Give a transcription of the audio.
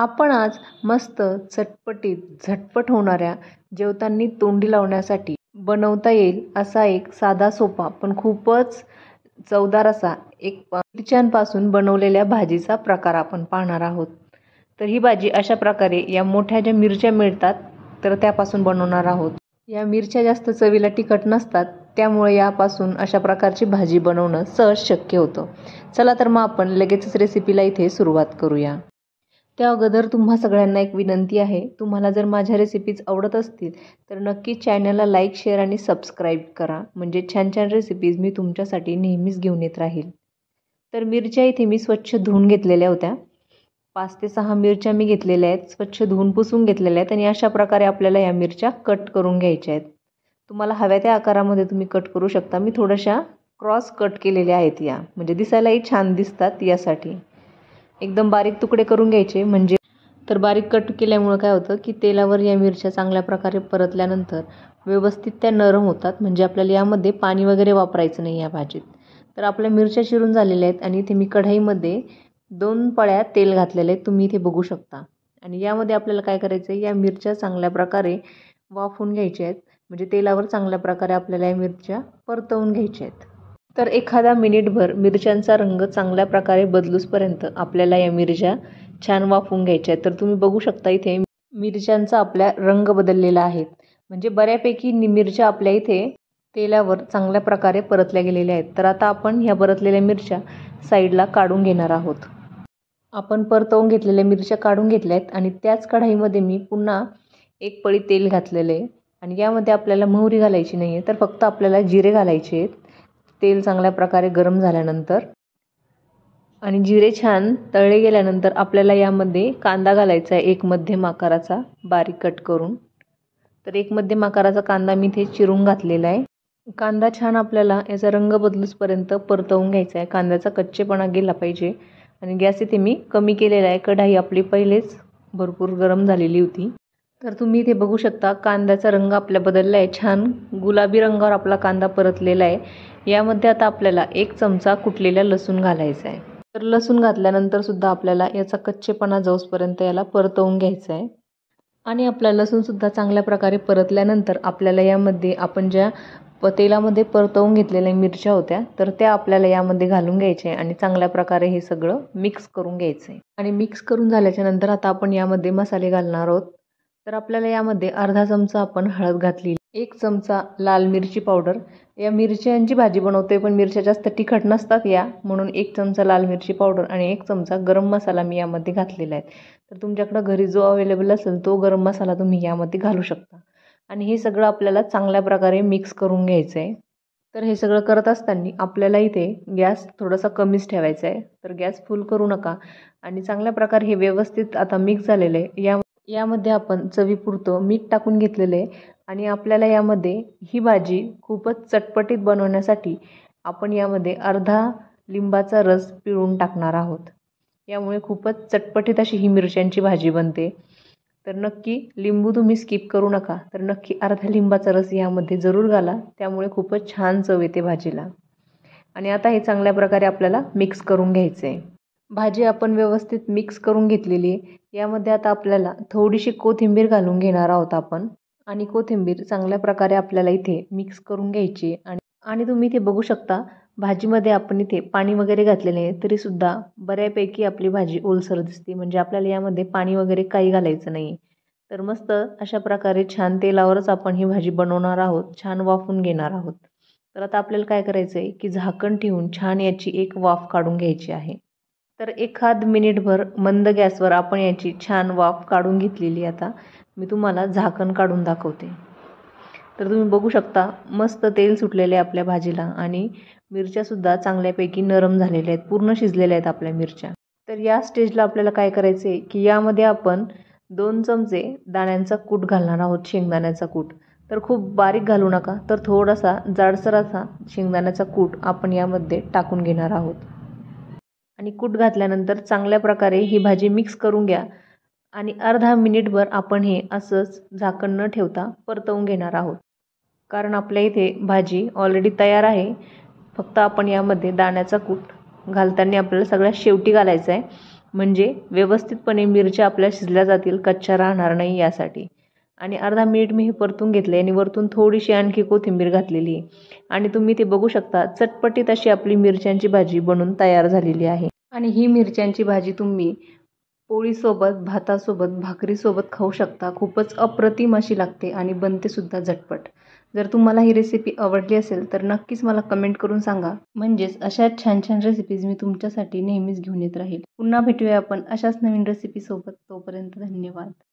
आपण आज मस्त चटपटीत झटपट होणाऱ्या जेवतांनी तोंडी लावण्यासाठी बनवता येईल असा एक साधा सोपा पण खूपच चवदार असा एक मिरच्यांपासून बनवलेल्या भाजीचा प्रकार आपण पाहणार आहोत तर ही भाजी अशा प्रकारे या मोठ्या ज्या मिरच्या मिळतात तर त्यापासून बनवणार आहोत या मिरच्या जास्त चवीला तिखट नसतात त्यामुळे यापासून अशा प्रकारची भाजी बनवणं सहज शक्य होतं चला तर मग आपण लगेचच रेसिपीला इथे सुरुवात करूया त्या अगोदर तुम्हा सगळ्यांना एक विनंती आहे तुम्हाला जर माझ्या रेसिपीज आवडत असतील तर नक्की चॅनलला लाईक शेअर आणि सबस्क्राईब करा म्हणजे छान छान रेसिपीज मी तुमच्यासाठी नेहमीच घेऊन येत राहील तर मिरच्या इथे मी स्वच्छ धुवून घेतलेल्या होत्या पाच ते सहा मिरच्या मी घेतलेल्या आहेत स्वच्छ धुवून पुसून घेतलेल्या आहेत आणि अशा प्रकारे आपल्याला या मिरच्या कट करून घ्यायच्या आहेत तुम्हाला हव्या त्या आकारामध्ये तुम्ही कट करू शकता मी थोड्याशा क्रॉस कट केलेल्या आहेत या म्हणजे दिसायलाही छान दिसतात यासाठी एकदम बारीक तुकडे करून घ्यायचे म्हणजे तर बारीक कट केल्यामुळं काय होतं की तेलावर या मिरच्या चांगल्या प्रकारे परतल्यानंतर व्यवस्थित त्या नरम होतात म्हणजे आपल्याला यामध्ये पाणी वगैरे वापरायचं नाही या भाजीत तर आपल्या मिरच्या चिरून झालेल्या आहेत आणि इथे मी कढाईमध्ये दोन पळ्या तेल घातलेले आहेत तुम्ही इथे बघू शकता आणि यामध्ये आपल्याला काय करायचं आहे या मिरच्या चांगल्या प्रकारे वाफून घ्यायच्या आहेत म्हणजे तेलावर चांगल्या प्रकारे आपल्याला या मिरच्या परतवून घ्यायच्या आहेत तर एखादा मिनिटभर मिरच्यांचा रंग चांगल्या प्रकारे बदलूसपर्यंत आपल्याला या मिरच्या छान वाफवून घ्यायच्या आहेत तर तुम्ही बघू शकता इथे मिरच्यांचा आपल्या रंग बदललेला आहे म्हणजे बऱ्यापैकी मिरच्या आपल्या इथे तेलावर चांगल्या प्रकारे परतल्या गेलेल्या आहेत तर आता आपण ह्या परतलेल्या मिरच्या साईडला काढून घेणार आहोत आपण परतवून घेतलेल्या मिरच्या काढून घेतल्या आहेत आणि त्याच कढाईमध्ये मी पुन्हा एक पळी तेल घातलेलं आहे आणि यामध्ये आपल्याला मोहरी घालायची नाही आहे तर फक्त आपल्याला जिरे घालायचे आहेत तेल चांगल्या प्रकारे गरम झाल्यानंतर आणि जिरे छान तळले गेल्यानंतर आपल्याला यामध्ये कांदा घालायचा आहे एक मध्यम आकाराचा बारीक कट करून तर एक मध्यम आकाराचा कांदा मी इथे चिरून घातलेला आहे कांदा छान आपल्याला याचा रंग बदलूसपर्यंत परतवून घ्यायचा आहे कांद्याचा कच्चेपणा गेला पाहिजे आणि गॅस इथे मी कमी केलेला आहे कढाई आपली पहिलेच भरपूर गरम झालेली होती तर तुम्ही इथे बघू शकता कांद्याचा रंग आपल्या बदलला आहे छान गुलाबी रंगावर आपला कांदा परतलेला आहे यामध्ये आता आपल्याला एक चमचा कुटलेला लसूण घालायचा आहे तर लसूण घातल्यानंतर सुद्धा आपल्याला याचा कच्चेपणा जाऊसपर्यंत याला परतवून घ्यायचा आहे आणि आपला लसूणसुद्धा चांगल्या प्रकारे परतल्यानंतर आपल्याला यामध्ये आपण ज्या तेलामध्ये परतवून घेतलेल्या मिरच्या होत्या तर त्या आपल्याला यामध्ये घालून घ्यायचे आणि चांगल्या प्रकारे हे सगळं मिक्स करून घ्यायचं आहे आणि मिक्स करून झाल्याच्या नंतर आता आपण यामध्ये मसाले घालणार आहोत तर आपल्याला यामध्ये अर्धा चमचा आपण हळद घातली एक चमचा लाल मिरची पावडर या मिरच्यांची भाजी बनवते पण मिरच्या जास्त तिखट नसतात या म्हणून एक चमचा लाल मिरची पावडर आणि एक चमचा गरम मसाला मी यामध्ये घातलेला आहे तर तुमच्याकडं घरी जो अवेलेबल असेल तो गरम मसाला तुम्ही यामध्ये घालू शकता आणि हे सगळं आपल्याला चांगल्या प्रकारे मिक्स करून घ्यायचं आहे तर हे सगळं करत असताना आपल्याला इथे गॅस थोडासा कमीच ठेवायचा आहे तर गॅस फुल करू नका आणि चांगल्या प्रकारे हे व्यवस्थित आता मिक्स झालेलं आहे या यामध्ये आपण चवीपुरतं मीठ टाकून घेतलेलं आहे आणि आपल्याला यामध्ये ही भाजी खूपच चटपटीत बनवण्यासाठी आपण यामध्ये अर्धा लिंबाचा रस पिळून टाकणार आहोत यामुळे खूपच चटपटीत अशी ही मिरच्यांची भाजी बनते तर नक्की लिंबू तुम्ही स्किप करू नका तर नक्की अर्धा लिंबाचा रस यामध्ये जरूर घाला त्यामुळे खूपच छान चव येते भाजीला आणि आता हे चांगल्या प्रकारे आपल्याला मिक्स करून घ्यायचं आहे भाजी आपण व्यवस्थित मिक्स करून घेतलेली आहे यामध्ये आता आपल्याला थोडीशी कोथिंबीर घालून घेणार आहोत आपण आणि कोथिंबीर चांगल्या प्रकारे आपल्याला इथे मिक्स करून घ्यायची आणि आणि तुम्ही इथे बघू शकता भाजीमध्ये आपण इथे पाणी वगैरे घातलेले आहे तरीसुद्धा बऱ्यापैकी आपली भाजी ओलसर दिसते म्हणजे आपल्याला यामध्ये पाणी वगैरे काही घालायचं नाही तर मस्त अशा प्रकारे छान तेलावरच आपण ही भाजी बनवणार आहोत छान वाफून घेणार आहोत तर आता आपल्याला काय करायचं आहे की झाकण ठेवून छान याची एक वाफ काढून घ्यायची आहे तर एखाद मिनिटभर मंद गॅसवर आपण याची छान वाफ काढून घेतलेली आता मी तुम्हाला झाकण काढून दाखवते तर तुम्ही बघू शकता मस्त तेल सुटलेले आहे आपल्या भाजीला आणि मिरच्यासुद्धा चांगल्यापैकी नरम झालेल्या आहेत पूर्ण शिजलेल्या आहेत आपल्या मिरच्या तर या स्टेजला आपल्याला काय करायचं आहे की यामध्ये आपण दोन चमचे दाण्यांचा कूट घालणार आहोत शेंगदाण्याचा कूट तर खूप बारीक घालू नका तर थोडासा जाडसर असा शेंगदाण्याचा कूट आपण यामध्ये टाकून घेणार आहोत आणि कूट घातल्यानंतर चांगल्या प्रकारे ही भाजी मिक्स करून घ्या आणि अर्धा मिनिटभर आपण हे असंच झाकण न ठेवता परतवून घेणार आहोत कारण आपल्या इथे भाजी ऑलरेडी तयार आहे फक्त आपण यामध्ये दाण्याचा कूट घालताना आपल्याला सगळ्यात शेवटी घालायचं आहे म्हणजे व्यवस्थितपणे मिरच्या आपल्या शिजल्या जातील कच्च्या राहणार नाही यासाठी आणि अर्धा मिनिट मी हे परतून घेतले आणि वरतून थोडीशी आणखी कोथिंबीर घातलेली आणि तुम्ही ते बघू शकता चटपटीत अशी आपली मिरच्यांची भाजी बनून तयार झालेली आहे आणि ही मिरच्यांची भाजी तुम्ही पोळीसोबत भातासोबत भाकरीसोबत खाऊ शकता खूपच अप्रतिम अशी लागते आणि बनतेसुद्धा झटपट जर तुम्हाला ही रेसिपी आवडली असेल तर नक्कीच मला कमेंट करून सांगा म्हणजेच अशा छान छान रेसिपीज मी तुमच्यासाठी नेहमीच घेऊन येत राहील पुन्हा भेटूया आपण अशाच नवीन रेसिपीसोबत तोपर्यंत धन्यवाद